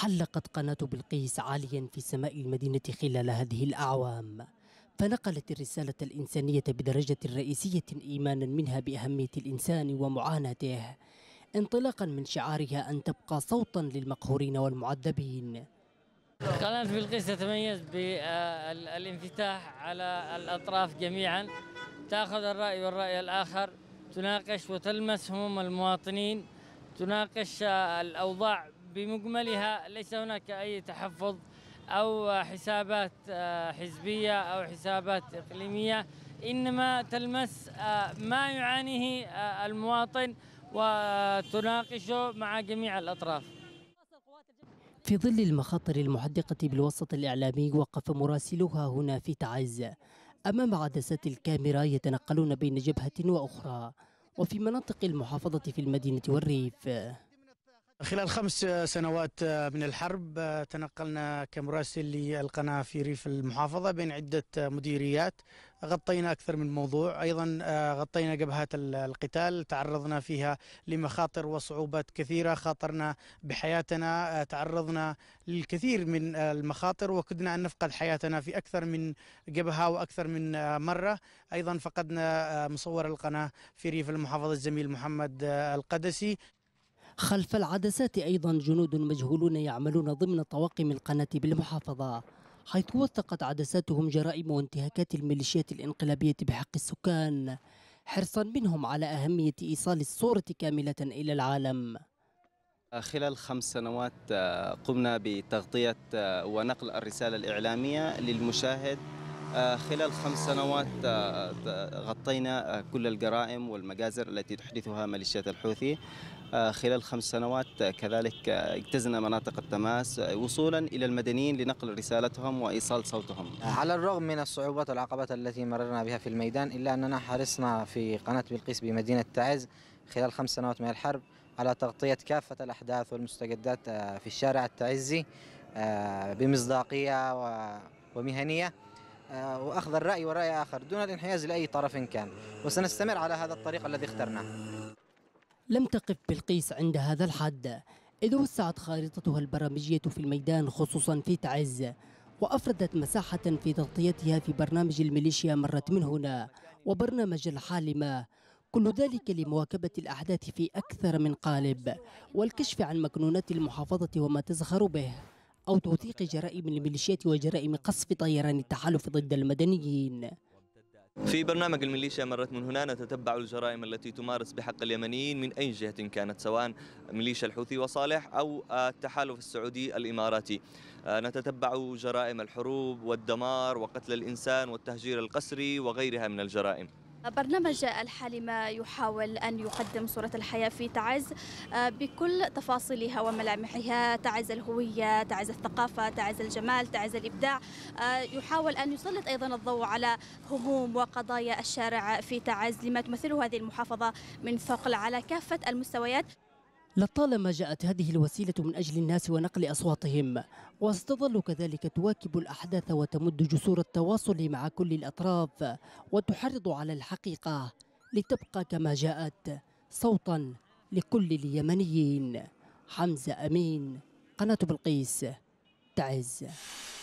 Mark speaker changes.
Speaker 1: حلقت قناة بلقيس عاليا في سماء المدينة خلال هذه الأعوام فنقلت الرسالة الإنسانية بدرجة رئيسية إيمانا منها بأهمية الإنسان ومعاناته انطلاقا من شعارها أن تبقى صوتا للمقهورين والمعذبين
Speaker 2: قناة بلقيس تتميز بالانفتاح على الأطراف جميعا تأخذ الرأي والرأي الآخر تناقش وتلمس هموم المواطنين تناقش الأوضاع بمجملها ليس هناك أي تحفظ أو حسابات آه، حزبية أو حسابات إقليمية إنما تلمس آه، ما يعانيه آه، المواطن وتناقشه مع جميع الأطراف
Speaker 1: في ظل المخاطر المحدقة بالوسط الإعلامي وقف مراسلوها هنا في تعز أمام عدسات الكاميرا يتنقلون بين جبهة وأخرى وفي مناطق المحافظة في المدينة والريف
Speaker 3: خلال خمس سنوات من الحرب تنقلنا كمراسل للقناة في ريف المحافظة بين عدة مديريات غطينا أكثر من موضوع أيضا غطينا جبهات القتال تعرضنا فيها لمخاطر وصعوبات كثيرة خاطرنا بحياتنا تعرضنا للكثير من المخاطر وكدنا أن نفقد حياتنا في أكثر من جبهة وأكثر من مرة أيضا فقدنا مصور القناة في ريف المحافظة الزميل محمد القدسي
Speaker 1: خلف العدسات أيضا جنود مجهولون يعملون ضمن طواقم القناة بالمحافظة حيث وثقت عدساتهم جرائم وانتهاكات الميليشيات الانقلابية بحق السكان حرصا منهم على أهمية إيصال الصورة كاملة إلى العالم
Speaker 4: خلال خمس سنوات آه، قمنا بتغطية آه، ونقل الرسالة الإعلامية للمشاهد آه، خلال خمس سنوات آه، آه، غطينا كل الجرائم والمجازر التي تحدثها ميليشيات الحوثي خلال خمس سنوات كذلك اجتزنا مناطق التماس وصولا إلى المدنيين لنقل رسالتهم وإيصال صوتهم
Speaker 3: على الرغم من الصعوبات والعقبات التي مررنا بها في الميدان إلا أننا حرصنا في قناة بلقيس بمدينة تعز خلال خمس سنوات من الحرب على تغطية كافة الأحداث والمستجدات في الشارع التعزي بمصداقية ومهنية آه، وأخذ الرأي ورأي آخر دون الانحياز لأي طرف كان وسنستمر على هذا الطريق الذي اخترناه
Speaker 1: لم تقف بلقيس عند هذا الحد إذ وسعت خارطتها البرامجية في الميدان خصوصا في تعز وأفردت مساحة في تغطيتها في برنامج الميليشيا مرت من هنا وبرنامج الحالمة كل ذلك لمواكبة الأحداث في أكثر من قالب والكشف عن مكنونات المحافظة وما تزخر به أو توثيق جرائم الميليشيات وجرائم قصف طيران التحالف ضد المدنيين
Speaker 4: في برنامج الميليشيا مرت من هنا نتتبع الجرائم التي تمارس بحق اليمنيين من أي جهة كانت سواء ميليشيا الحوثي وصالح أو التحالف السعودي الإماراتي آه، نتتبع جرائم الحروب والدمار وقتل الإنسان والتهجير القسري وغيرها من الجرائم
Speaker 5: برنامج الحالمة يحاول أن يقدم صورة الحياة في تعز آه، بكل تفاصيلها وملامحها تعز الهوية تعز الثقافة تعز الجمال تعز الإبداع آه، يحاول أن يسلط أيضا الضوء على هموم وقضايا الشارع في تعز لما تمثله هذه المحافظة من ثقل على كافة المستويات
Speaker 1: لطالما جاءت هذه الوسيلة من أجل الناس ونقل أصواتهم وستظل كذلك تواكب الأحداث وتمد جسور التواصل مع كل الأطراف وتحرض على الحقيقة لتبقى كما جاءت صوتا لكل اليمنيين حمزة أمين قناة
Speaker 5: بلقيس تعز